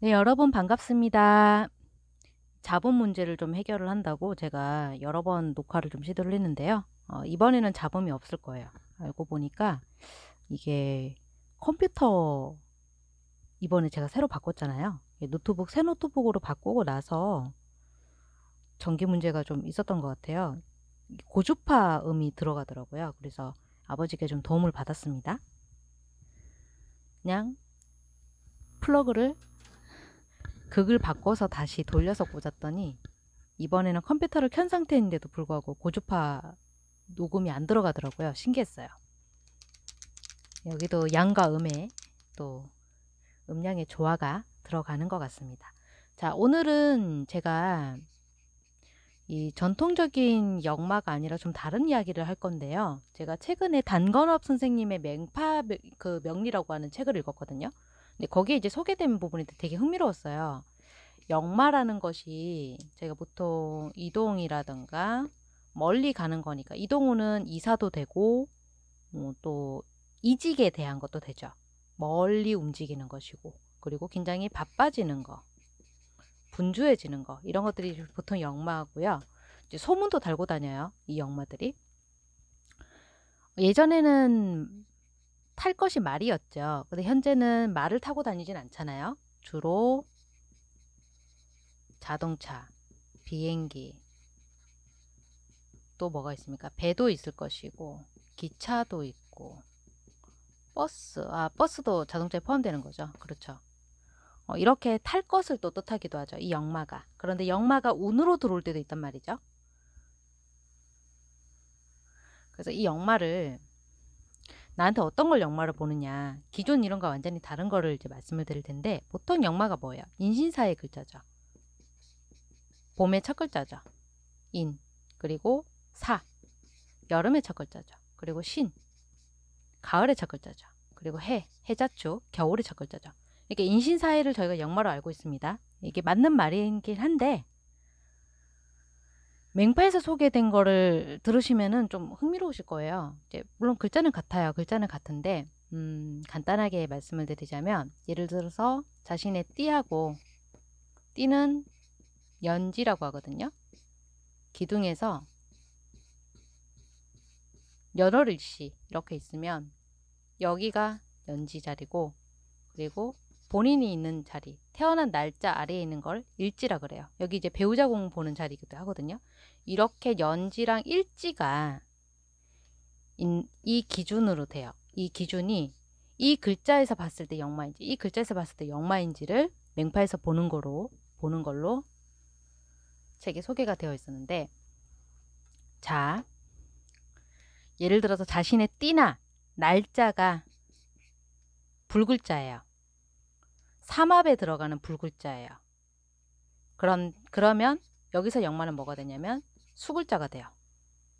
네, 여러분 반갑습니다. 자본 문제를 좀 해결을 한다고 제가 여러 번 녹화를 좀 시도를 했는데요. 어, 이번에는 자본이 없을 거예요. 알고 보니까 이게 컴퓨터 이번에 제가 새로 바꿨잖아요. 노트북 새 노트북으로 바꾸고 나서 전기 문제가 좀 있었던 것 같아요. 고주파 음이 들어가더라고요. 그래서 아버지께 좀 도움을 받았습니다. 그냥 플러그를 극을 바꿔서 다시 돌려서 꽂았더니 이번에는 컴퓨터를 켠 상태인데도 불구하고 고주파 녹음이 안 들어가더라고요. 신기했어요. 여기도 양과 음의 또 음량의 조화가 들어가는 것 같습니다. 자, 오늘은 제가 이 전통적인 역마가 아니라 좀 다른 이야기를 할 건데요. 제가 최근에 단건업 선생님의 맹파 그 명리라고 하는 책을 읽었거든요. 근데 거기에 이제 소개된 부분이 되게 흥미로웠어요. 역마라는 것이 제가 보통 이동이라든가 멀리 가는 거니까 이동우는 이사도 되고 뭐또 이직에 대한 것도 되죠. 멀리 움직이는 것이고 그리고 굉장히 바빠지는 거 분주해지는 거 이런 것들이 보통 역마고요. 소문도 달고 다녀요. 이 역마들이. 예전에는 탈 것이 말이었죠. 근데 현재는 말을 타고 다니진 않잖아요. 주로 자동차, 비행기, 또 뭐가 있습니까? 배도 있을 것이고, 기차도 있고, 버스, 아, 버스도 자동차에 포함되는 거죠. 그렇죠. 어, 이렇게 탈 것을 또 뜻하기도 하죠. 이 역마가. 그런데 역마가 운으로 들어올 때도 있단 말이죠. 그래서 이 역마를 나한테 어떤 걸 역마로 보느냐 기존 이론과 완전히 다른 거를 이제 말씀을 드릴 텐데 보통 역마가 뭐예요? 인신사의 글자죠. 봄의 첫 글자죠. 인 그리고 사 여름의 첫 글자죠. 그리고 신 가을의 첫 글자죠. 그리고 해 해자초 겨울의 첫 글자죠. 이렇게 인신사의를 저희가 역마로 알고 있습니다. 이게 맞는 말이긴 한데 맹파에서 소개된 거를 들으시면은 좀 흥미로우실 거예요. 이제 물론 글자는 같아요. 글자는 같은데 음, 간단하게 말씀을 드리자면 예를 들어서 자신의 띠하고 띠는 연지라고 하거든요. 기둥에서 여러 일시 이렇게 있으면 여기가 연지 자리고 그리고 본인이 있는 자리, 태어난 날짜 아래에 있는 걸 일지라 그래요. 여기 이제 배우자 공부 보는 자리이기도 하거든요. 이렇게 연지랑 일지가 이 기준으로 돼요. 이 기준이 이 글자에서 봤을 때영마인지이 글자에서 봤을 때영마인지를 맹파에서 보는 거로 보는 걸로 책에 소개가 되어 있었는데 자 예를 들어서 자신의 띠나 날짜가 불글자예요. 삼합에 들어가는 불글자예요. 그런 그러면 여기서 영마는 뭐가 되냐면 수글자가 돼요.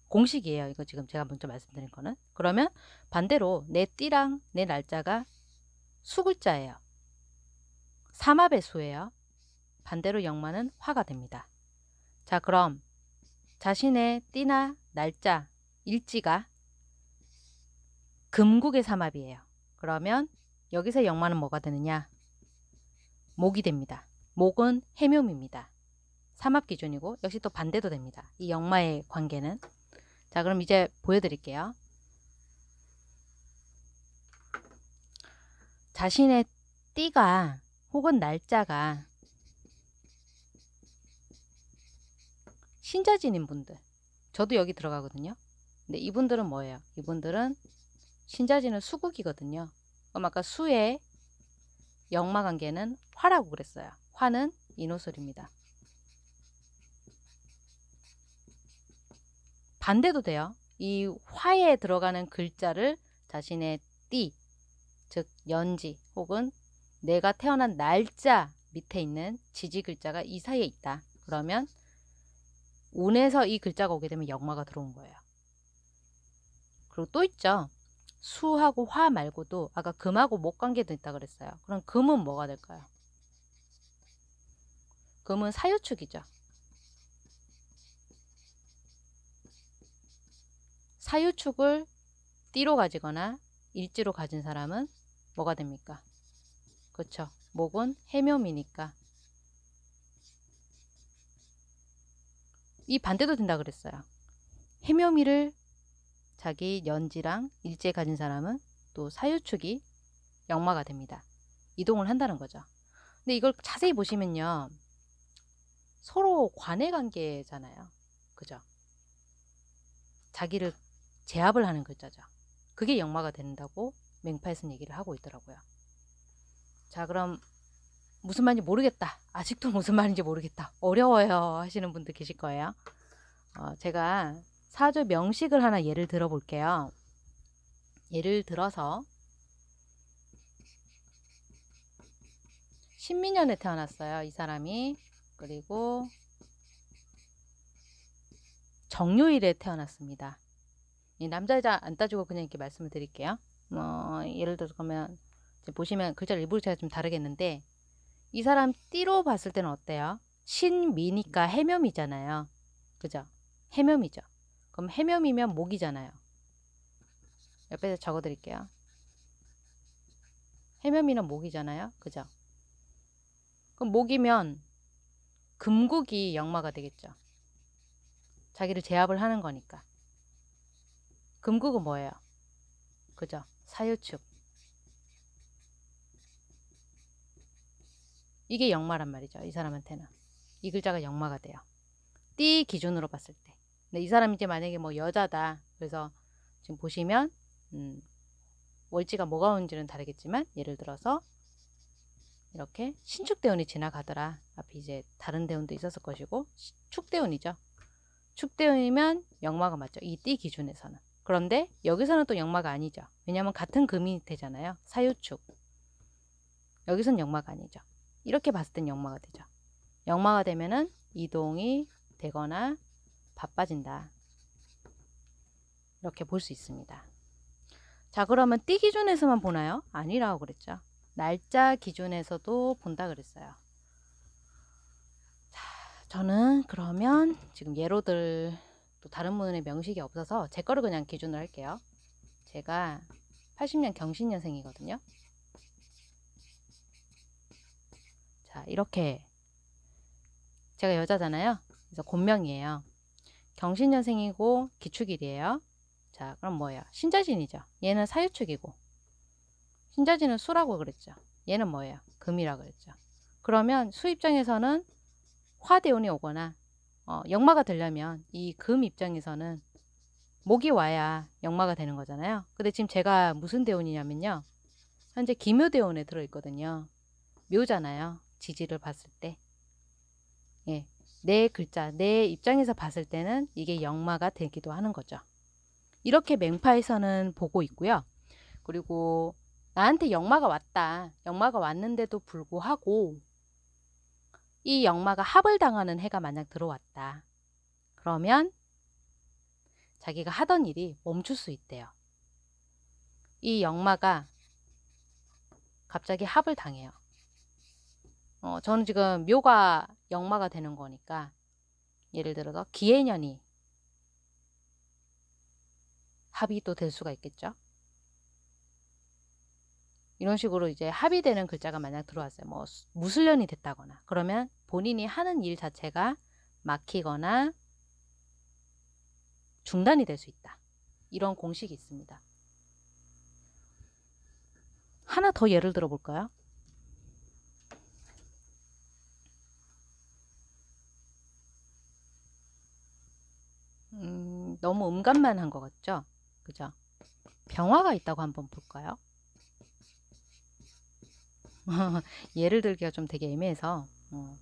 공식이에요. 이거 지금 제가 먼저 말씀드린 거는. 그러면 반대로 내 띠랑 내 날짜가 수글자예요. 삼합의 수예요. 반대로 영마는 화가 됩니다. 자 그럼 자신의 띠나 날짜, 일지가 금국의 삼합이에요. 그러면 여기서 영마는 뭐가 되느냐? 목이 됩니다. 목은 해묘입니다. 삼합 기준이고 역시 또 반대도 됩니다. 이 역마의 관계는 자 그럼 이제 보여드릴게요. 자신의 띠가 혹은 날짜가 신자진인 분들 저도 여기 들어가거든요. 근데 이분들은 뭐예요? 이분들은 신자진은 수국이거든요. 그럼 아까 수의 역마 관계는 화라고 그랬어요. 화는 인호술입니다. 반대도 돼요. 이 화에 들어가는 글자를 자신의 띠, 즉 연지 혹은 내가 태어난 날짜 밑에 있는 지지 글자가 이 사이에 있다. 그러면 운에서 이 글자가 오게 되면 역마가 들어온 거예요. 그리고 또 있죠. 수하고 화 말고도 아까 금하고 목 관계도 있다 그랬어요. 그럼 금은 뭐가 될까요? 금은 사유축이죠. 사유축을 띠로 가지거나 일지로 가진 사람은 뭐가 됩니까? 그렇죠. 목은 해묘미니까. 이 반대도 된다 그랬어요. 해묘미를 자기 연지랑 일제 가진 사람은 또 사유축이 역마가 됩니다. 이동을 한다는 거죠. 근데 이걸 자세히 보시면요. 서로 관의 관계잖아요. 그죠? 자기를 제압을 하는 글자죠. 그게 역마가 된다고 맹파에서는 얘기를 하고 있더라고요. 자, 그럼 무슨 말인지 모르겠다. 아직도 무슨 말인지 모르겠다. 어려워요. 하시는 분들 계실 거예요. 어, 제가 사주 명식을 하나 예를 들어 볼게요. 예를 들어서 신민년에 태어났어요. 이 사람이 그리고 정요일에 태어났습니다. 남자이자 안 따지고 그냥 이렇게 말씀을 드릴게요. 뭐 예를 들어서 그러면 보시면 글자를 일부러 제가 좀 다르겠는데 이 사람 띠로 봤을 때는 어때요? 신미니까 해묘미잖아요. 그죠? 해묘미죠. 그럼 해면이면 목이잖아요. 옆에서 적어드릴게요. 해면이는 목이잖아요. 그죠? 그럼 목이면 금국이 역마가 되겠죠. 자기를 제압을 하는 거니까. 금국은 뭐예요? 그죠? 사유축. 이게 역마란 말이죠. 이 사람한테는. 이 글자가 역마가 돼요. 띠 기준으로 봤을 때. 근데 이 사람이 이제 만약에 뭐 여자다. 그래서 지금 보시면 음, 월지가 뭐가 오는지는 다르겠지만 예를 들어서 이렇게 신축대운이 지나가더라. 앞에 이제 다른 대운도 있었을 것이고 축대운이죠. 축대운이면 역마가 맞죠. 이 띠 기준에서는. 그런데 여기서는 또 역마가 아니죠. 왜냐하면 같은 금이 되잖아요. 사유축. 여기선 역마가 아니죠. 이렇게 봤을 땐 역마가 되죠. 역마가 되면은 이동이 되거나 바빠진다. 이렇게 볼 수 있습니다. 자 그러면 띠 기준에서만 보나요? 아니라고 그랬죠. 날짜 기준에서도 본다 그랬어요. 자, 저는 그러면 지금 예로들 또 다른 분의 명식이 없어서 제 거를 그냥 기준으로 할게요. 제가 80년 경신년생이거든요. 자 이렇게 제가 여자잖아요. 그래서 곤명이에요. 경신년생이고 기축일이에요. 자, 그럼 뭐예요? 신자진이죠. 얘는 사유축이고 신자진은 수라고 그랬죠. 얘는 뭐예요? 금이라 그랬죠. 그러면 수 입장에서는 화대운이 오거나 어, 역마가 되려면 이 금 입장에서는 목이 와야 역마가 되는 거잖아요. 근데 지금 제가 무슨 대운이냐면요. 현재 기묘대운에 들어있거든요. 묘잖아요. 지지를 봤을 때. 예, 내 글자, 내 입장에서 봤을 때는 이게 역마가 되기도 하는 거죠. 이렇게 맹파에서는 보고 있고요. 그리고 나한테 역마가 왔다. 역마가 왔는데도 불구하고 이 역마가 합을 당하는 해가 만약 들어왔다. 그러면 자기가 하던 일이 멈출 수 있대요. 이 역마가 갑자기 합을 당해요. 어, 저는 지금 묘가 역마가 되는 거니까 예를 들어서 기해년이 합이 또 될 수가 있겠죠. 이런 식으로 이제 합의되는 글자가 만약 들어왔어요. 뭐 무술년이 됐다거나 그러면 본인이 하는 일 자체가 막히거나 중단이 될 수 있다. 이런 공식이 있습니다. 하나 더 예를 들어 볼까요? 음, 너무 음감만 한 것 같죠? 그죠? 병화가 있다고 한번 볼까요? 예를 들기가 좀 되게 애매해서 어,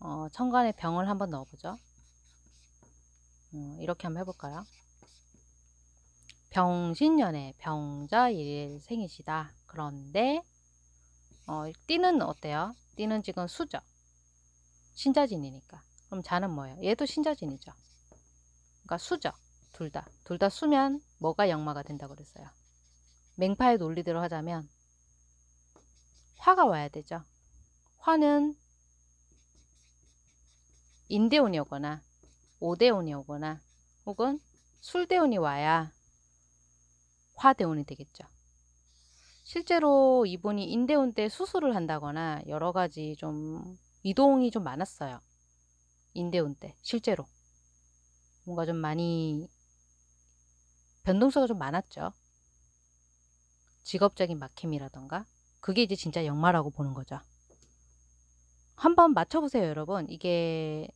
어, 청간에 병을 한번 넣어보죠. 어, 이렇게 한번 해볼까요? 병신년에 병자 일 생이시다. 그런데 어, 띠는 어때요? 띠는 지금 수죠. 신자진이니까. 그럼 자는 뭐예요? 얘도 신자진이죠. 그러니까 수죠. 둘 다. 둘 다 수면 뭐가 역마가 된다고 그랬어요. 맹파의 논리대로 하자면 화가 와야 되죠. 화는 인대운이 오거나 오대운이 오거나 혹은 술대운이 와야 화대운이 되겠죠. 실제로 이분이 인대운때 수술을 한다거나 여러 가지 좀 이동이 좀 많았어요. 인대운때 실제로. 뭔가 좀 많이 변동성이 좀 많았죠. 직업적인 막힘이라던가 그게 이제 진짜 역마라고 보는 거죠. 한번 맞춰보세요, 여러분. 이게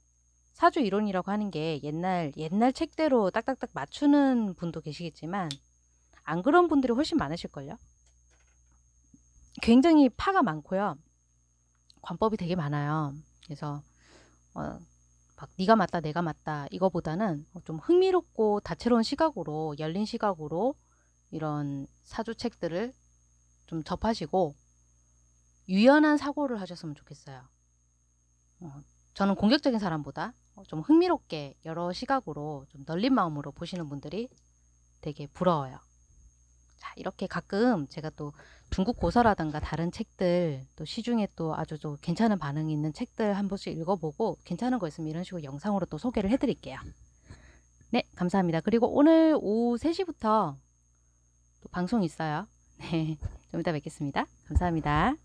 사주 이론이라고 하는 게 옛날 옛날 책대로 딱딱딱 맞추는 분도 계시겠지만 안 그런 분들이 훨씬 많으실걸요. 굉장히 파가 많고요. 관법이 되게 많아요. 그래서 어, 막 네가 맞다 내가 맞다 이거보다는 좀 흥미롭고 다채로운 시각으로 열린 시각으로 이런 사주책들을 좀 접하시고 유연한 사고를 하셨으면 좋겠어요. 어, 저는 공격적인 사람보다 좀 흥미롭게 여러 시각으로 좀 널린 마음으로 보시는 분들이 되게 부러워요. 자, 이렇게 가끔 제가 또 중국 고서라든가 다른 책들 또 시중에 또 아주 또 괜찮은 반응이 있는 책들 한 번씩 읽어보고 괜찮은 거 있으면 이런 식으로 영상으로 또 소개를 해드릴게요. 네, 감사합니다. 그리고 오늘 오후 3시부터 또 방송 있어요. 네, 좀 이따 뵙겠습니다. 감사합니다.